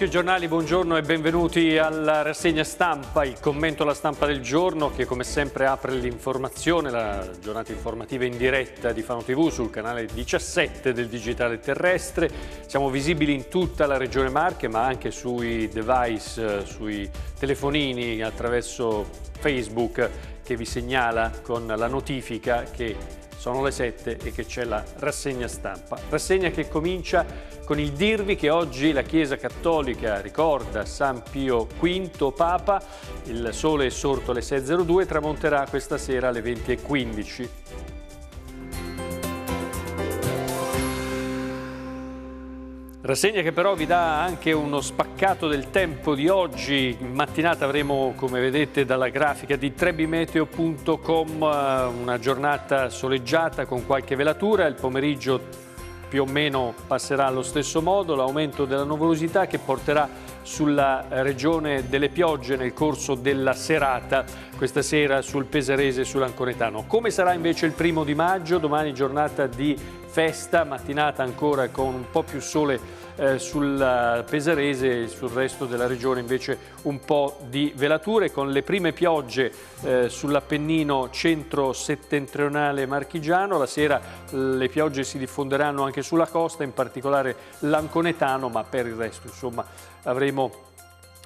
Occhio giornali, buongiorno e benvenuti alla rassegna stampa, il commento alla stampa del giorno che come sempre apre l'informazione, la giornata informativa in diretta di Fano TV sul canale 17 del Digitale Terrestre. Siamo visibili in tutta la regione Marche ma anche sui device, sui telefonini attraverso Facebook che vi segnala con la notifica che sono le 7 e che c'è la rassegna stampa. Rassegna che comincia con il dirvi che oggi la Chiesa Cattolica ricorda San Pio V Papa. Il sole è sorto alle 6.02 e tramonterà questa sera alle 20.15. Rassegna che però vi dà anche uno spaccato del tempo di oggi. In mattinata avremo, come vedete dalla grafica di trebimeteo.com, eh, una giornata soleggiata con qualche velatura. Il pomeriggio più o meno passerà allo stesso modo, l'aumento della nuvolosità che porterà sulla regione delle piogge nel corso della serata, questa sera sul Pesarese e sull'Anconetano. Come sarà invece il primo di maggio? Domani giornata di festa, mattinata ancora con un po' più sole eh, sul eh, Pesarese e sul resto della regione invece un po' di velature con le prime piogge eh, sull'Appennino centro-settentrionale marchigiano. La sera le piogge si diffonderanno anche sulla costa, in particolare l'anconetano, ma per il resto insomma avremo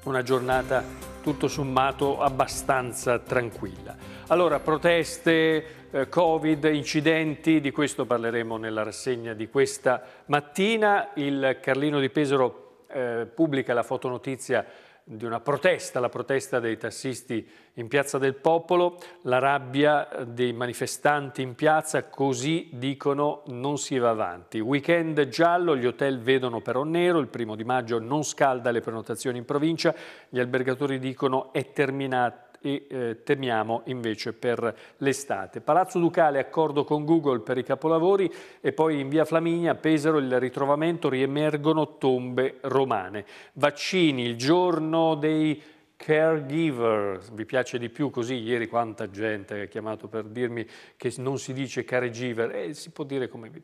una giornata tutto sommato abbastanza tranquilla. Allora, proteste, eh, Covid, incidenti, di questo parleremo nella rassegna di questa mattina. Il Carlino di Pesaro eh, pubblica la fotonotizia di una protesta, la protesta dei tassisti in Piazza del Popolo, la rabbia dei manifestanti in piazza, così dicono non si va avanti. Weekend giallo, gli hotel vedono però nero, il primo di maggio non scalda le prenotazioni in provincia, gli albergatori dicono è terminata e eh, temiamo invece per l'estate. Palazzo Ducale, accordo con Google per i capolavori e poi in via Flaminia, Pesaro, il ritrovamento, riemergono tombe romane. Vaccini, il giorno dei caregiver, vi piace di più così? Ieri quanta gente ha chiamato per dirmi che non si dice caregiver, eh, si può dire come vi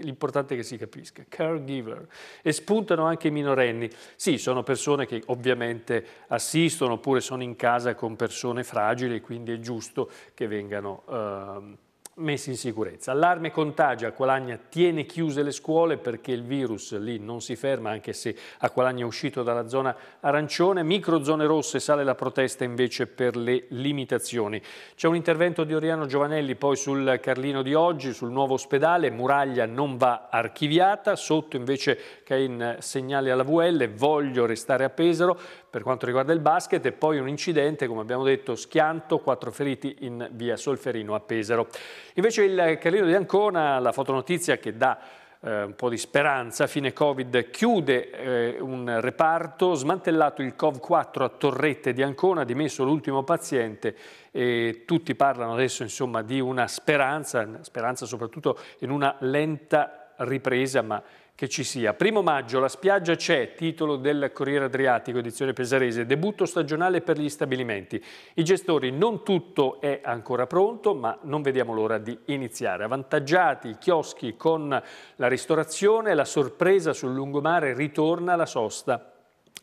l'importante è che si capisca, caregiver. E spuntano anche i minorenni. Sì, sono persone che ovviamente assistono oppure sono in casa con persone fragili, quindi è giusto che vengano... Eh, messi in sicurezza. Allarme contagia, Aqualagna tiene chiuse le scuole perché il virus lì non si ferma anche se Aqualagna è uscito dalla zona arancione, microzone rosse sale la protesta invece per le limitazioni. C'è un intervento di Oriano Giovanelli poi sul Carlino di oggi, sul nuovo ospedale, muraglia non va archiviata, sotto invece Cain segnale alla VL, voglio restare a Pesaro, per quanto riguarda il basket e poi un incidente, come abbiamo detto, schianto, quattro feriti in via Solferino a Pesaro. Invece il Carlino di Ancona, la fotonotizia che dà eh, un po' di speranza, fine Covid, chiude eh, un reparto, smantellato il COV4 a Torrette di Ancona, dimesso l'ultimo paziente e tutti parlano adesso insomma, di una speranza, speranza soprattutto in una lenta ripresa, ma che ci sia. Primo maggio, la spiaggia c'è, titolo del Corriere Adriatico, edizione pesarese, debutto stagionale per gli stabilimenti. I gestori, non tutto è ancora pronto, ma non vediamo l'ora di iniziare. Avvantaggiati i chioschi con la ristorazione, la sorpresa sul lungomare ritorna alla sosta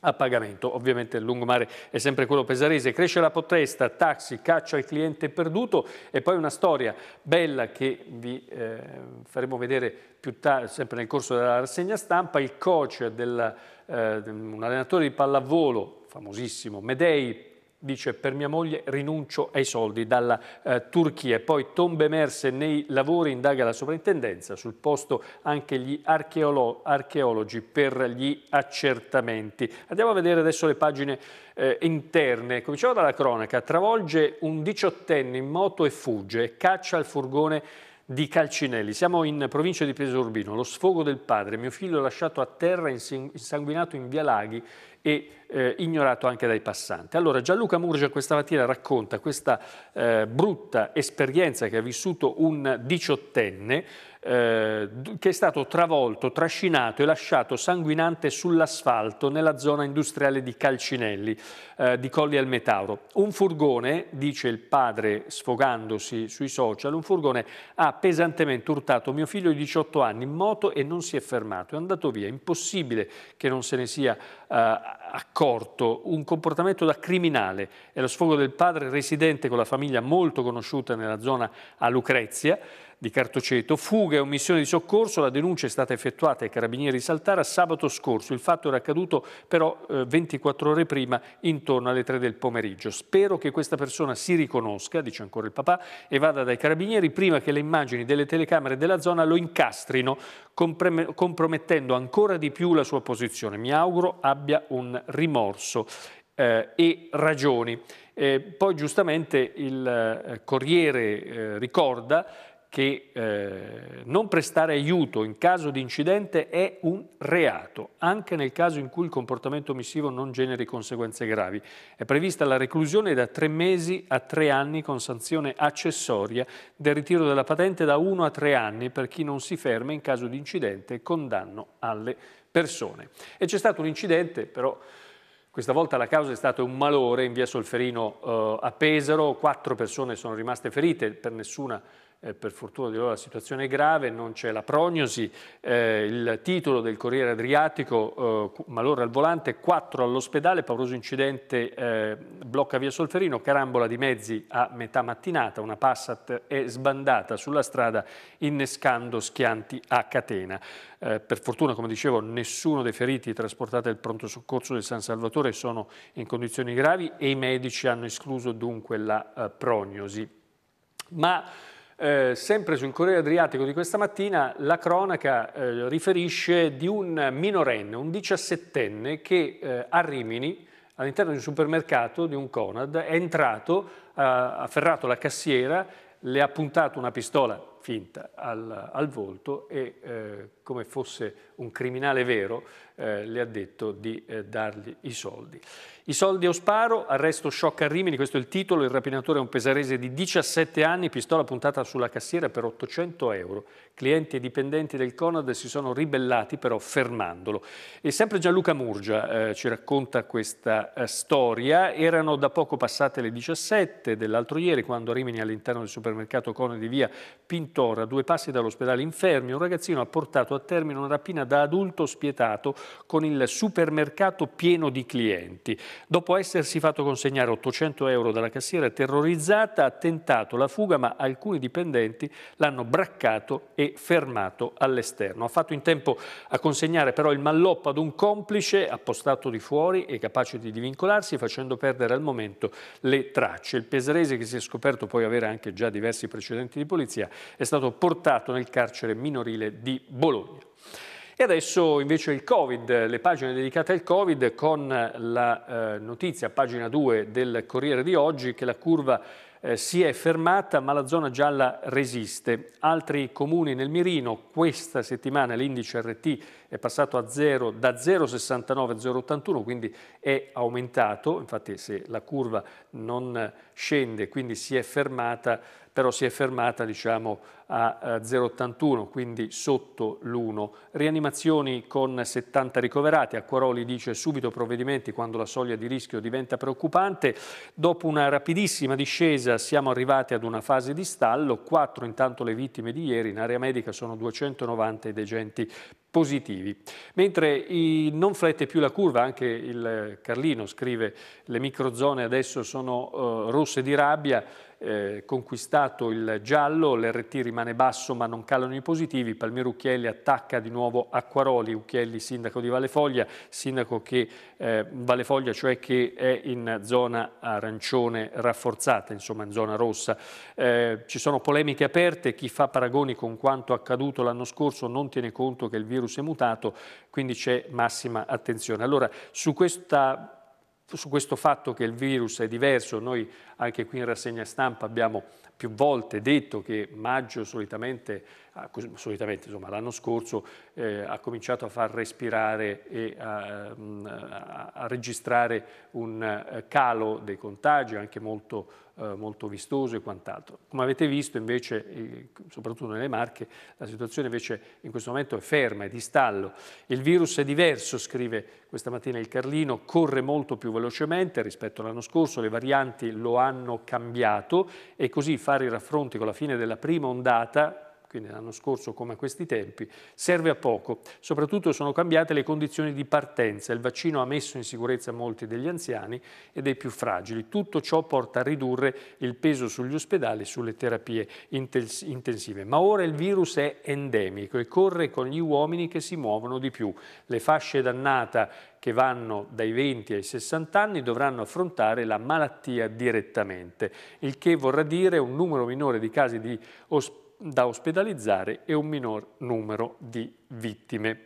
a pagamento. Ovviamente il lungomare è sempre quello pesarese. Cresce la protesta, taxi, caccia il cliente perduto e poi una storia bella che vi eh, faremo vedere più tardi, sempre nel corso della rassegna stampa, il coach, del, eh, un allenatore di pallavolo famosissimo, Medei, dice per mia moglie rinuncio ai soldi dalla eh, Turchia. Poi tombe emerse nei lavori, indaga la sovrintendenza, sul posto anche gli archeolo archeologi per gli accertamenti. Andiamo a vedere adesso le pagine eh, interne. Cominciamo dalla cronaca, travolge un diciottenne in moto e fugge, caccia il furgone di Calcinelli. Siamo in provincia di Pesorbino, lo sfogo del padre, mio figlio lasciato a terra, insanguinato in via Laghi e eh, ignorato anche dai passanti. Allora Gianluca Murgia questa mattina racconta questa eh, brutta esperienza che ha vissuto un diciottenne eh, che è stato travolto, trascinato e lasciato sanguinante sull'asfalto nella zona industriale di Calcinelli, eh, di Colli al Metauro. Un furgone, dice il padre sfogandosi sui social, un furgone ha pesantemente urtato mio figlio di 18 anni in moto e non si è fermato, è andato via, impossibile che non se ne sia eh, accorto, un comportamento da criminale. È lo sfogo del padre residente con la famiglia molto conosciuta nella zona a Lucrezia, di Cartoceto. Fuga e omissione di soccorso, la denuncia è stata effettuata ai carabinieri di Saltara sabato scorso. Il fatto era accaduto però 24 eh, ore prima, intorno alle 3 del pomeriggio. Spero che questa persona si riconosca, dice ancora il papà, e vada dai carabinieri prima che le immagini delle telecamere della zona lo incastrino, compromettendo ancora di più la sua posizione. Mi auguro abbia un rimorso eh, e ragioni. Eh, poi giustamente il eh, Corriere eh, ricorda che eh, non prestare aiuto in caso di incidente è un reato, anche nel caso in cui il comportamento omissivo non generi conseguenze gravi. È prevista la reclusione da tre mesi a tre anni con sanzione accessoria del ritiro della patente da uno a tre anni per chi non si ferma in caso di incidente con danno alle persone. E c'è stato un incidente, però... Questa volta la causa è stato un malore in via Solferino eh, a Pesaro, quattro persone sono rimaste ferite, per nessuna eh, per fortuna di loro la situazione è grave, non c'è la prognosi, eh, il titolo del Corriere Adriatico, eh, malore al volante, 4 all'ospedale, pauroso incidente, eh, blocca via Solferino, carambola di mezzi a metà mattinata, una Passat è sbandata sulla strada innescando schianti a catena. Eh, per fortuna, come dicevo, nessuno dei feriti trasportati al pronto soccorso del San Salvatore sono in condizioni gravi e i medici hanno escluso dunque la prognosi. Ma eh, sempre sul Corriere Adriatico di questa mattina la cronaca eh, riferisce di un minorenne, un diciassettenne che eh, a Rimini, all'interno di un supermercato, di un Conad, è entrato, ha afferrato la cassiera, le ha puntato una pistola finta al, al volto e eh, come fosse un criminale vero eh, le ha detto di eh, dargli i soldi. I soldi o sparo, arresto shock a Rimini, questo è il titolo, il rapinatore è un pesarese di 17 anni, pistola puntata sulla cassiera per 800 euro. Clienti e dipendenti del Conad si sono ribellati però fermandolo. E sempre Gianluca Murgia eh, ci racconta questa eh, storia, erano da poco passate le 17 dell'altro ieri quando a Rimini all'interno del supermercato Conad di via Pintora, due passi dall'ospedale Infermi, un ragazzino ha portato a termine una rapina da adulto spietato con il supermercato pieno di clienti. Dopo essersi fatto consegnare 800 euro dalla cassiera terrorizzata, ha tentato la fuga ma alcuni dipendenti l'hanno braccato e fermato all'esterno. Ha fatto in tempo a consegnare però il malloppo ad un complice appostato di fuori e capace di divincolarsi facendo perdere al momento le tracce. Il peserese che si è scoperto poi avere anche già diversi precedenti di polizia è stato portato nel carcere minorile di Bologna. E adesso invece il Covid, le pagine dedicate al Covid con la eh, notizia, pagina 2 del Corriere di oggi, che la curva eh, si è fermata ma la zona gialla resiste. Altri comuni nel mirino, questa settimana l'indice RT è passato a 0, da 0,69 a 0,81, quindi è aumentato, infatti se la curva non scende, quindi si è fermata, però si è fermata diciamo, a 0,81, eh, quindi sotto l'1. Rianimazioni con 70 ricoverati, Acquaroli dice subito provvedimenti quando la soglia di rischio diventa preoccupante. Dopo una rapidissima discesa siamo arrivati ad una fase di stallo, 4 intanto le vittime di ieri, in area medica sono 290 i degenti positivi. Mentre non flette più la curva, anche il Carlino scrive le microzone adesso sono eh, rosse di rabbia, eh, conquistato il giallo, l'RT rimane basso ma non calano i positivi, Palmiero Ucchielli attacca di nuovo Acquaroli, Ucchielli sindaco di Valefoglia, sindaco che eh, Valefoglia cioè che è in zona arancione rafforzata, insomma in zona rossa. Eh, ci sono polemiche aperte, chi fa paragoni con quanto accaduto l'anno scorso non tiene conto che il virus è mutato, quindi c'è massima attenzione. Allora, su questa su questo fatto che il virus è diverso, noi anche qui in rassegna stampa abbiamo più volte detto che maggio solitamente Ah, solitamente l'anno scorso eh, ha cominciato a far respirare e a, mm, a, a registrare un eh, calo dei contagi anche molto, eh, molto vistoso e quant'altro. Come avete visto invece, soprattutto nelle Marche, la situazione invece in questo momento è ferma, è di stallo. Il virus è diverso, scrive questa mattina il Carlino, corre molto più velocemente rispetto all'anno scorso, le varianti lo hanno cambiato e così fare i raffronti con la fine della prima ondata quindi l'anno scorso come a questi tempi, serve a poco. Soprattutto sono cambiate le condizioni di partenza. Il vaccino ha messo in sicurezza molti degli anziani e dei più fragili. Tutto ciò porta a ridurre il peso sugli ospedali e sulle terapie intensive. Ma ora il virus è endemico e corre con gli uomini che si muovono di più. Le fasce d'annata che vanno dai 20 ai 60 anni dovranno affrontare la malattia direttamente, il che vorrà dire un numero minore di casi di ospedali da ospedalizzare e un minor numero di vittime.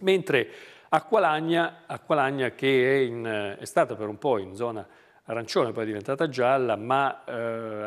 Mentre Acqualagna, Acqualagna che è, in, è, stata per un po' in zona arancione, poi è diventata gialla, ma eh,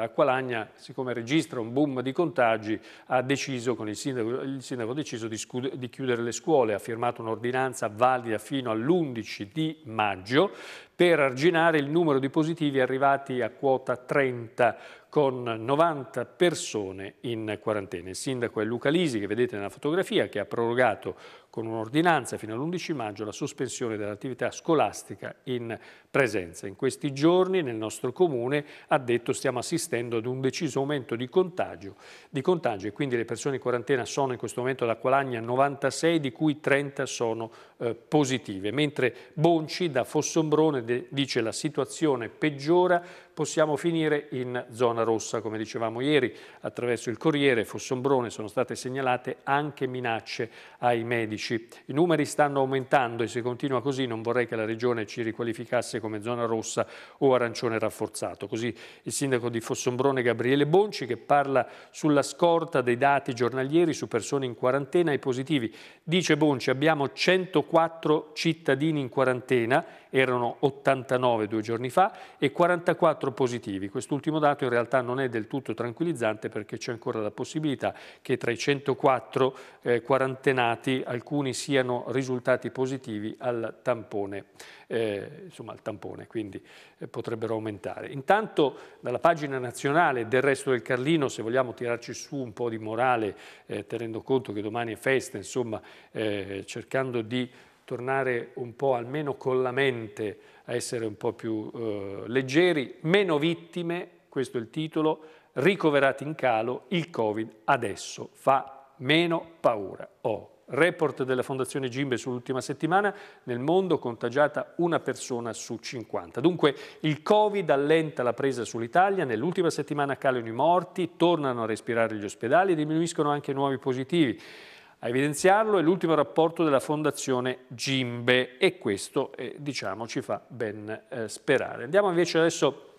Acqualagna, siccome registra un boom di contagi, ha deciso, con il sindaco, il sindaco ha deciso di, di, chiudere le scuole, ha firmato un'ordinanza valida fino all'11 di maggio per arginare il numero di positivi arrivati a quota 30 con 90 persone in quarantena. Il sindaco è Luca Lisi, che vedete nella fotografia, che ha prorogato con un'ordinanza fino all'11 maggio la sospensione dell'attività scolastica in presenza. In questi giorni nel nostro comune ha detto stiamo assistendo ad un deciso aumento di contagio, di contagio e quindi le persone in quarantena sono in questo momento da Qualagna 96 di cui 30 sono eh, positive, mentre Bonci da Fossombrone dice la situazione peggiora possiamo finire in zona rossa. Come dicevamo ieri, attraverso il Corriere Fossombrone sono state segnalate anche minacce ai medici 15. I numeri stanno aumentando e se continua così non vorrei che la Regione ci riqualificasse come zona rossa o arancione rafforzato. Così il sindaco di Fossombrone Gabriele Bonci che parla sulla scorta dei dati giornalieri su persone in quarantena e positivi. Dice Bonci abbiamo 104 cittadini in quarantena, erano 89 due giorni fa, e 44 positivi. Quest'ultimo dato in realtà non è del tutto tranquillizzante perché c'è ancora la possibilità che tra i 104 eh, quarantenati alcuni alcuni siano risultati positivi al tampone, eh, insomma al tampone, quindi eh, potrebbero aumentare. Intanto dalla pagina nazionale del resto del Carlino, se vogliamo tirarci su un po' di morale, eh, tenendo conto che domani è festa, insomma, eh, cercando di tornare un po' almeno con la mente a essere un po' più eh, leggeri, meno vittime, questo è il titolo, ricoverati in calo, il Covid adesso fa meno paura. Oh. Report della Fondazione Gimbe sull'ultima settimana, nel mondo contagiata una persona su 50. Dunque il Covid allenta la presa sull'Italia, nell'ultima settimana calano i morti, tornano a respirare gli ospedali e diminuiscono anche i nuovi positivi. A evidenziarlo è l'ultimo rapporto della Fondazione Gimbe e questo eh, diciamo, ci fa ben eh, sperare. Andiamo invece adesso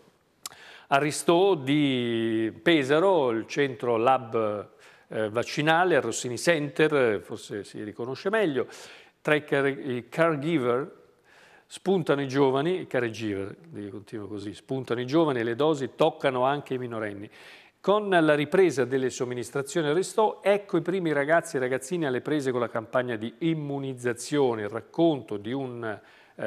a Ristò di Pesaro, il centro lab eh, vaccinale al Rossini Center, eh, forse si riconosce meglio. Tra i, car i caregiver spuntano i giovani, i caregiver, continuo così, spuntano i giovani e le dosi toccano anche i minorenni. Con la ripresa delle somministrazioni al restò, ecco i primi ragazzi e ragazzini alle prese con la campagna di immunizzazione, il racconto di un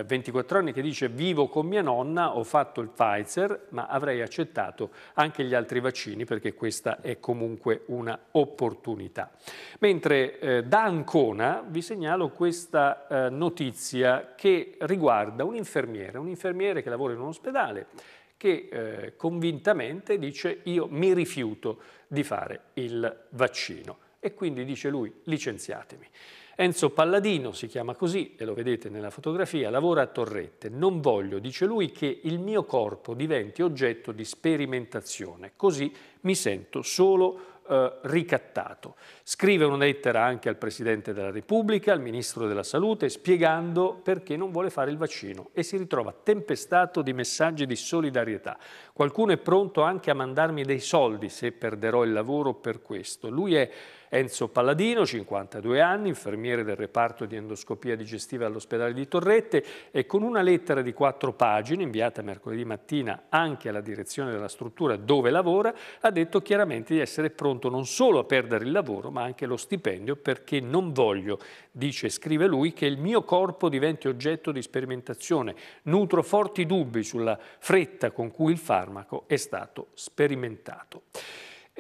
24 eh, anni che dice vivo con mia nonna, ho fatto il Pfizer, ma avrei accettato anche gli altri vaccini perché questa è comunque un'opportunità. Mentre eh, da Ancona vi segnalo questa eh, notizia che riguarda un'infermiera, infermiere, un infermiere che lavora in un ospedale che eh, convintamente dice io mi rifiuto di fare il vaccino e quindi dice lui licenziatemi. Enzo Palladino, si chiama così e lo vedete nella fotografia, lavora a Torrette. Non voglio, dice lui, che il mio corpo diventi oggetto di sperimentazione, così mi sento solo eh, ricattato. Scrive una lettera anche al Presidente della Repubblica, al Ministro della Salute, spiegando perché non vuole fare il vaccino e si ritrova tempestato di messaggi di solidarietà. Qualcuno è pronto anche a mandarmi dei soldi se perderò il lavoro per questo. Lui è Enzo Palladino, 52 anni, infermiere del reparto di endoscopia digestiva all'ospedale di Torrette e con una lettera di quattro pagine inviata mercoledì mattina anche alla direzione della struttura dove lavora, ha detto chiaramente di essere pronto non solo a perdere il lavoro ma anche lo stipendio perché non voglio, dice e scrive lui, che il mio corpo diventi oggetto di sperimentazione. Nutro forti dubbi sulla fretta con cui il farmaco è stato sperimentato.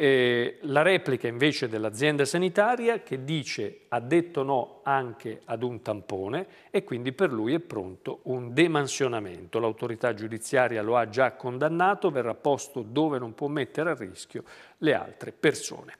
Eh, la replica invece dell'azienda sanitaria che dice ha detto no anche ad un tampone e quindi per lui è pronto un demansionamento. L'autorità giudiziaria lo ha già condannato, verrà posto dove non può mettere a rischio le altre persone.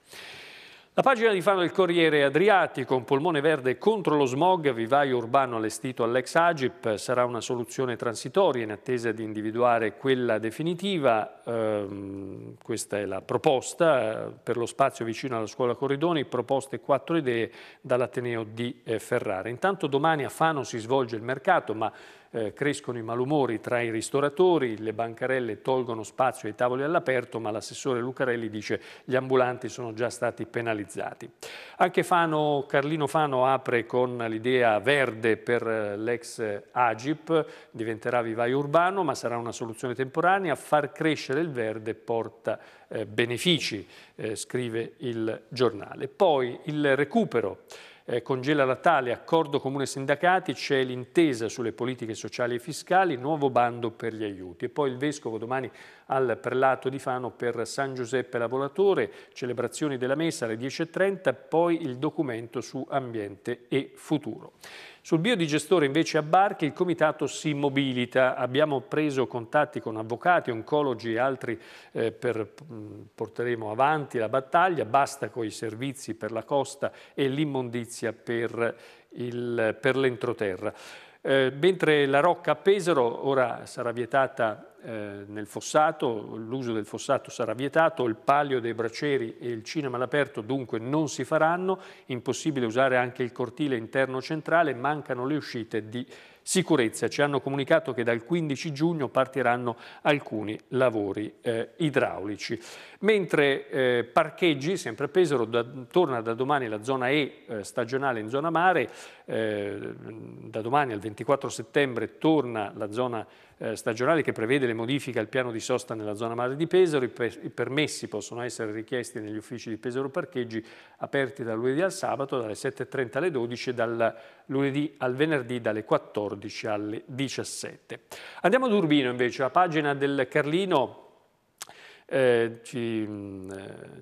La pagina di Fano del Corriere Adriatico, un polmone verde contro lo smog, vivaio urbano allestito all'ex Agip, sarà una soluzione transitoria in attesa di individuare quella definitiva. Eh, questa è la proposta eh, per lo spazio vicino alla scuola Corridoni, proposte quattro idee dall'Ateneo di eh, Ferrara. Intanto domani a Fano si svolge il mercato, ma eh, crescono i malumori tra i ristoratori, le bancarelle tolgono spazio ai tavoli all'aperto, ma l'assessore Lucarelli dice gli ambulanti sono già stati penalizzati. Anche Fano, Carlino Fano apre con l'idea verde per eh, l'ex Agip, diventerà vivaio urbano, ma sarà una soluzione temporanea, far crescere il verde porta eh, benefici, eh, scrive il giornale. Poi il recupero eh, congela tale, accordo comune sindacati, c'è l'intesa sulle politiche sociali e fiscali, nuovo bando per gli aiuti. E poi il Vescovo domani al Prelato di Fano per San Giuseppe Lavoratore, celebrazioni della messa alle 10.30, poi il documento su ambiente e futuro. Sul biodigestore invece a Barchi il comitato si mobilita. Abbiamo preso contatti con avvocati, oncologi e altri eh, per mh, mm, porteremo avanti la battaglia. Basta con i servizi per la costa e l'immondizia per, per l'entroterra. Eh, mentre la rocca a Pesaro ora sarà vietata eh, nel fossato, l'uso del fossato sarà vietato, il palio dei braceri e il cinema all'aperto dunque non si faranno, impossibile usare anche il cortile interno centrale, mancano le uscite di sicurezza. Ci hanno comunicato che dal 15 giugno partiranno alcuni lavori eh, idraulici. Mentre eh, parcheggi, sempre a Pesaro, da, torna da domani la zona E eh, stagionale in zona mare, eh, da domani al 24 settembre torna la zona eh, stagionale che prevede le modifiche al piano di sosta nella zona madre di Pesaro, i permessi possono essere richiesti negli uffici di Pesaro Parcheggi aperti dal lunedì al sabato dalle 7.30 alle 12 e dal lunedì al venerdì dalle 14 alle 17. Andiamo ad Urbino invece, la pagina del Carlino eh, ci, mh, mm,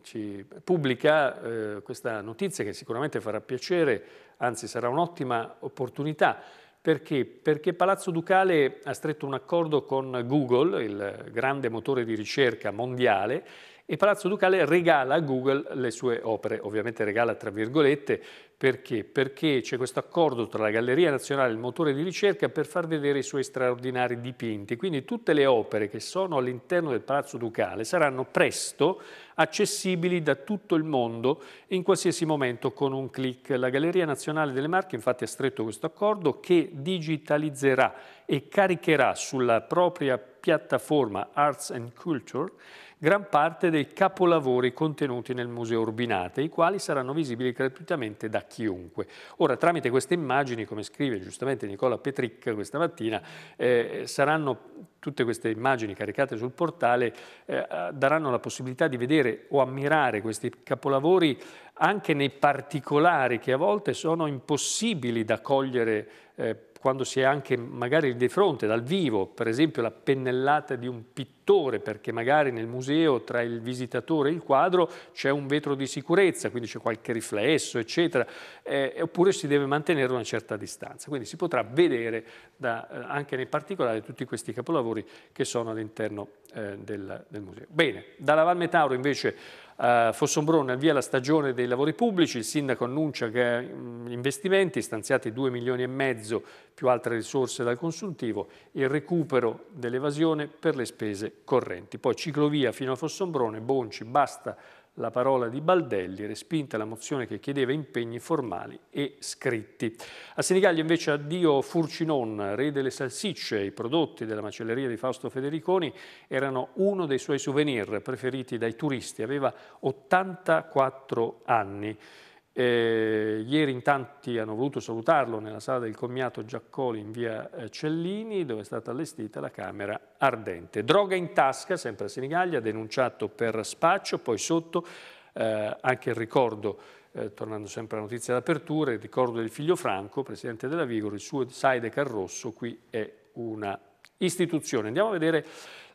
ci, pubblica eh, questa notizia che sicuramente farà piacere, anzi sarà un'ottima opportunità perché? Perché Palazzo Ducale ha stretto un accordo con Google, il grande motore di ricerca mondiale, e Palazzo Ducale regala a Google le sue opere, ovviamente regala tra virgolette, perché? Perché c'è questo accordo tra la Galleria Nazionale e il motore di ricerca per far vedere i suoi straordinari dipinti, quindi tutte le opere che sono all'interno del Palazzo Ducale saranno presto accessibili da tutto il mondo in qualsiasi momento con un clic. La Galleria Nazionale delle Marche infatti ha stretto questo accordo che digitalizzerà e caricherà sulla propria piattaforma Arts and Culture gran parte dei capolavori contenuti nel Museo Urbinate, i quali saranno visibili gratuitamente da chiunque. Ora, tramite queste immagini, come scrive giustamente Nicola Petricca questa mattina, eh, saranno tutte queste immagini caricate sul portale eh, daranno la possibilità di vedere o ammirare questi capolavori anche nei particolari che a volte sono impossibili da cogliere eh, quando si è anche magari di fronte, dal vivo, per esempio la pennellata di un pittore pittore, perché magari nel museo tra il visitatore e il quadro c'è un vetro di sicurezza, quindi c'è qualche riflesso, eccetera, eh, oppure si deve mantenere una certa distanza. Quindi si potrà vedere da, eh, anche nei particolari tutti questi capolavori che sono all'interno eh, del, del, museo. Bene, dalla Val Metauro invece a eh, Fossombrone avvia la stagione dei lavori pubblici, il sindaco annuncia che mm, gli investimenti stanziati 2 milioni e mezzo più altre risorse dal consultivo, il recupero dell'evasione per le spese correnti. Poi ciclovia fino a Fossombrone, Bonci, basta la parola di Baldelli, respinta la mozione che chiedeva impegni formali e scritti. A Senigallia invece addio Furcinon, re delle salsicce, i prodotti della macelleria di Fausto Federiconi erano uno dei suoi souvenir preferiti dai turisti, aveva 84 anni. Eh, ieri in tanti hanno voluto salutarlo nella sala del commiato Giaccoli in via eh, Cellini, dove è stata allestita la Camera Ardente. Droga in tasca, sempre a Senigallia, denunciato per spaccio, poi sotto eh, anche il ricordo eh, tornando sempre alla notizia d'apertura, il ricordo del figlio Franco, presidente della Vigor, il suo Sidecar Rosso, qui è una istituzione. Andiamo a vedere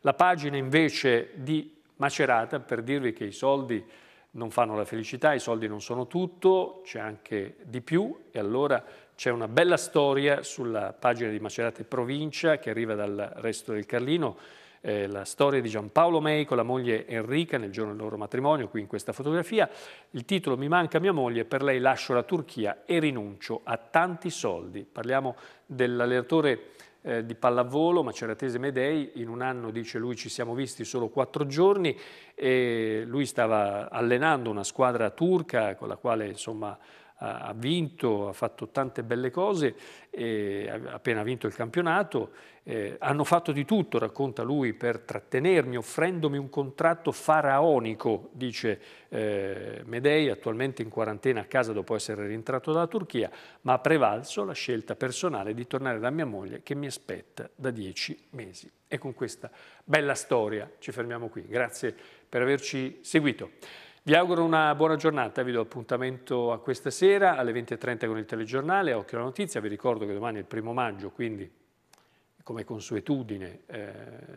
la pagina invece di Macerata per dirvi che i soldi non fanno la felicità, i soldi non sono tutto, c'è anche di più e allora c'è una bella storia sulla pagina di Macerata e Provincia che arriva dal resto del Carlino, eh, la storia di Giampaolo Mei con la moglie Enrica nel giorno del loro matrimonio, qui in questa fotografia. Il titolo Mi manca mia moglie, per lei lascio la Turchia e rinuncio a tanti soldi. Parliamo dell'allenatore eh, di pallavolo, Maceratese Medei, in un anno dice lui ci siamo visti solo quattro giorni e lui stava allenando una squadra turca con la quale insomma ha, vinto, ha fatto tante belle cose, ha appena vinto il campionato, eh, hanno fatto di tutto, racconta lui, per trattenermi, offrendomi un contratto faraonico, dice eh, Medei, attualmente in quarantena a casa dopo essere rientrato dalla Turchia, ma ha prevalso la scelta personale di tornare da mia moglie che mi aspetta da dieci mesi. E con questa bella storia ci fermiamo qui. Grazie per averci seguito. Vi auguro una buona giornata, vi do appuntamento a questa sera alle 20.30 con il telegiornale, occhio alla notizia, vi ricordo che domani è il primo maggio, quindi come consuetudine eh,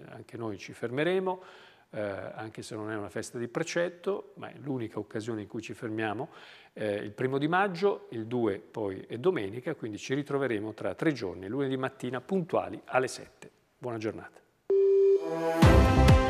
anche noi ci fermeremo, eh, anche se non è una festa di precetto, ma è l'unica occasione in cui ci fermiamo, eh, il primo di maggio, il 2 poi è domenica, quindi ci ritroveremo tra tre giorni, lunedì mattina puntuali alle 7. Buona giornata.